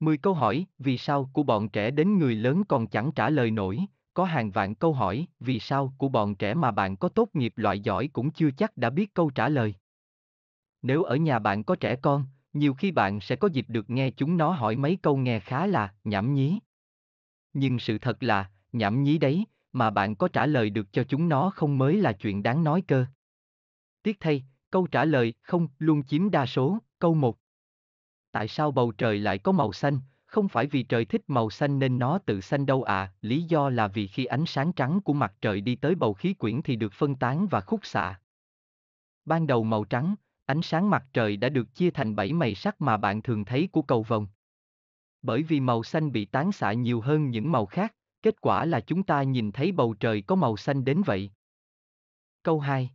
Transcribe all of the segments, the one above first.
10 câu hỏi vì sao của bọn trẻ đến người lớn còn chẳng trả lời nổi, có hàng vạn câu hỏi vì sao của bọn trẻ mà bạn có tốt nghiệp loại giỏi cũng chưa chắc đã biết câu trả lời. Nếu ở nhà bạn có trẻ con, nhiều khi bạn sẽ có dịp được nghe chúng nó hỏi mấy câu nghe khá là nhảm nhí. Nhưng sự thật là, nhảm nhí đấy, mà bạn có trả lời được cho chúng nó không mới là chuyện đáng nói cơ. Tiếc thay, câu trả lời không luôn chiếm đa số, câu 1. Tại sao bầu trời lại có màu xanh? Không phải vì trời thích màu xanh nên nó tự xanh đâu à, lý do là vì khi ánh sáng trắng của mặt trời đi tới bầu khí quyển thì được phân tán và khúc xạ. Ban đầu màu trắng, ánh sáng mặt trời đã được chia thành bảy mày sắc mà bạn thường thấy của cầu vồng. Bởi vì màu xanh bị tán xạ nhiều hơn những màu khác, kết quả là chúng ta nhìn thấy bầu trời có màu xanh đến vậy. Câu 2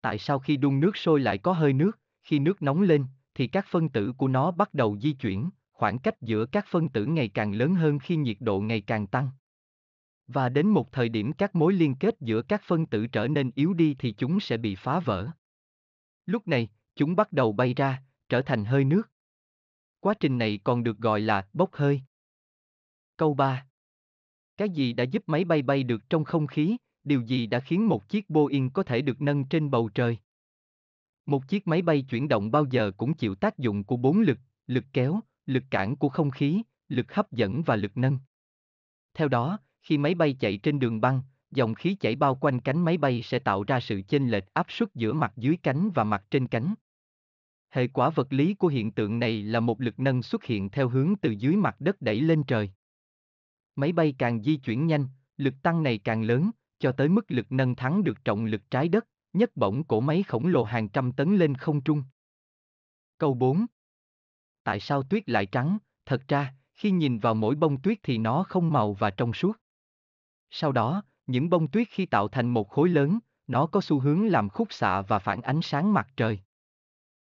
Tại sao khi đun nước sôi lại có hơi nước, khi nước nóng lên, thì các phân tử của nó bắt đầu di chuyển, khoảng cách giữa các phân tử ngày càng lớn hơn khi nhiệt độ ngày càng tăng. Và đến một thời điểm các mối liên kết giữa các phân tử trở nên yếu đi thì chúng sẽ bị phá vỡ. Lúc này, chúng bắt đầu bay ra, trở thành hơi nước. Quá trình này còn được gọi là bốc hơi. Câu 3. Cái gì đã giúp máy bay bay được trong không khí, điều gì đã khiến một chiếc Boeing có thể được nâng trên bầu trời? Một chiếc máy bay chuyển động bao giờ cũng chịu tác dụng của bốn lực, lực kéo, lực cản của không khí, lực hấp dẫn và lực nâng. Theo đó, khi máy bay chạy trên đường băng, dòng khí chảy bao quanh cánh máy bay sẽ tạo ra sự chênh lệch áp suất giữa mặt dưới cánh và mặt trên cánh. Hệ quả vật lý của hiện tượng này là một lực nâng xuất hiện theo hướng từ dưới mặt đất đẩy lên trời. Máy bay càng di chuyển nhanh, lực tăng này càng lớn, cho tới mức lực nâng thắng được trọng lực trái đất, nhấc bổng cổ máy khổng lồ hàng trăm tấn lên không trung. Câu 4 Tại sao tuyết lại trắng? Thật ra, khi nhìn vào mỗi bông tuyết thì nó không màu và trong suốt. Sau đó, những bông tuyết khi tạo thành một khối lớn, nó có xu hướng làm khúc xạ và phản ánh sáng mặt trời.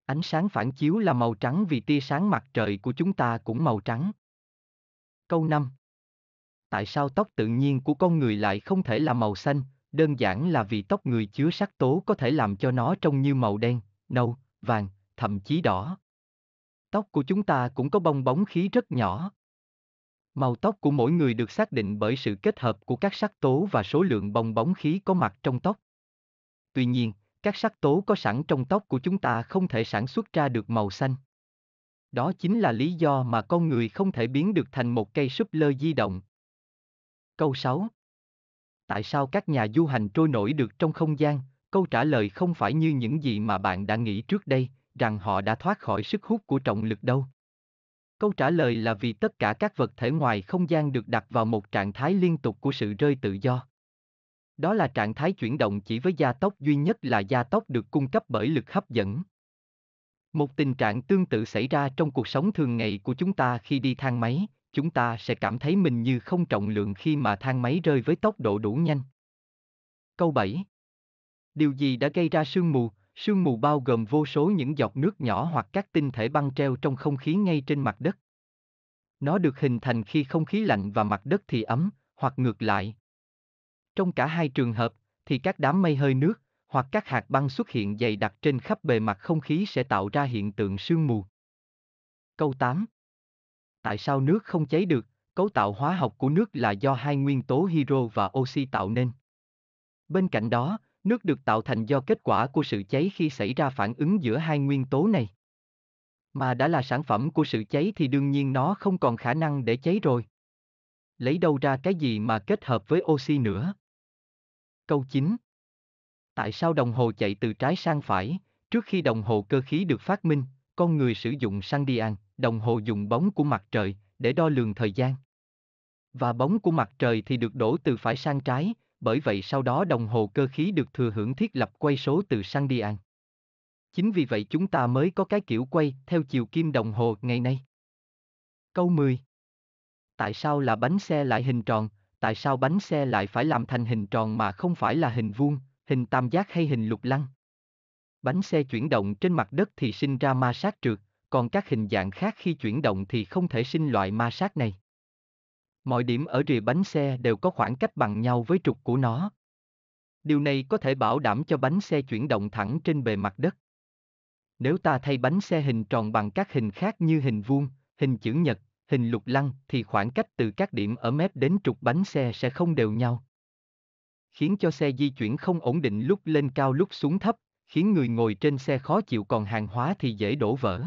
Ánh sáng phản chiếu là màu trắng vì tia sáng mặt trời của chúng ta cũng màu trắng. Câu 5 Tại sao tóc tự nhiên của con người lại không thể là màu xanh, đơn giản là vì tóc người chứa sắc tố có thể làm cho nó trông như màu đen, nâu, vàng, thậm chí đỏ. Tóc của chúng ta cũng có bong bóng khí rất nhỏ. Màu tóc của mỗi người được xác định bởi sự kết hợp của các sắc tố và số lượng bong bóng khí có mặt trong tóc. Tuy nhiên, các sắc tố có sẵn trong tóc của chúng ta không thể sản xuất ra được màu xanh. Đó chính là lý do mà con người không thể biến được thành một cây súp lơ di động. Câu 6 tại sao các nhà du hành trôi nổi được trong không gian câu trả lời không phải như những gì mà bạn đã nghĩ trước đây rằng họ đã thoát khỏi sức hút của trọng lực đâu câu trả lời là vì tất cả các vật thể ngoài không gian được đặt vào một trạng thái liên tục của sự rơi tự do đó là trạng thái chuyển động chỉ với gia tốc duy nhất là gia tốc được cung cấp bởi lực hấp dẫn một tình trạng tương tự xảy ra trong cuộc sống thường ngày của chúng ta khi đi thang máy chúng ta sẽ cảm thấy mình như không trọng lượng khi mà thang máy rơi với tốc độ đủ nhanh. Câu 7. Điều gì đã gây ra sương mù? Sương mù bao gồm vô số những giọt nước nhỏ hoặc các tinh thể băng treo trong không khí ngay trên mặt đất. Nó được hình thành khi không khí lạnh và mặt đất thì ấm, hoặc ngược lại. Trong cả hai trường hợp, thì các đám mây hơi nước, hoặc các hạt băng xuất hiện dày đặc trên khắp bề mặt không khí sẽ tạo ra hiện tượng sương mù. Câu 8. Tại sao nước không cháy được? Cấu tạo hóa học của nước là do hai nguyên tố hydro và oxy tạo nên. Bên cạnh đó, nước được tạo thành do kết quả của sự cháy khi xảy ra phản ứng giữa hai nguyên tố này. Mà đã là sản phẩm của sự cháy thì đương nhiên nó không còn khả năng để cháy rồi. Lấy đâu ra cái gì mà kết hợp với oxy nữa? Câu 9. Tại sao đồng hồ chạy từ trái sang phải? Trước khi đồng hồ cơ khí được phát minh, con người sử dụng xăng đi ăn, đồng hồ dùng bóng của mặt trời để đo lường thời gian. Và bóng của mặt trời thì được đổ từ phải sang trái, bởi vậy sau đó đồng hồ cơ khí được thừa hưởng thiết lập quay số từ sang đi đian. Chính vì vậy chúng ta mới có cái kiểu quay theo chiều kim đồng hồ ngày nay. Câu 10 Tại sao là bánh xe lại hình tròn, tại sao bánh xe lại phải làm thành hình tròn mà không phải là hình vuông, hình tam giác hay hình lục lăng? Bánh xe chuyển động trên mặt đất thì sinh ra ma sát trượt, còn các hình dạng khác khi chuyển động thì không thể sinh loại ma sát này. Mọi điểm ở rìa bánh xe đều có khoảng cách bằng nhau với trục của nó. Điều này có thể bảo đảm cho bánh xe chuyển động thẳng trên bề mặt đất. Nếu ta thay bánh xe hình tròn bằng các hình khác như hình vuông, hình chữ nhật, hình lục lăng thì khoảng cách từ các điểm ở mép đến trục bánh xe sẽ không đều nhau. Khiến cho xe di chuyển không ổn định lúc lên cao lúc xuống thấp, khiến người ngồi trên xe khó chịu còn hàng hóa thì dễ đổ vỡ.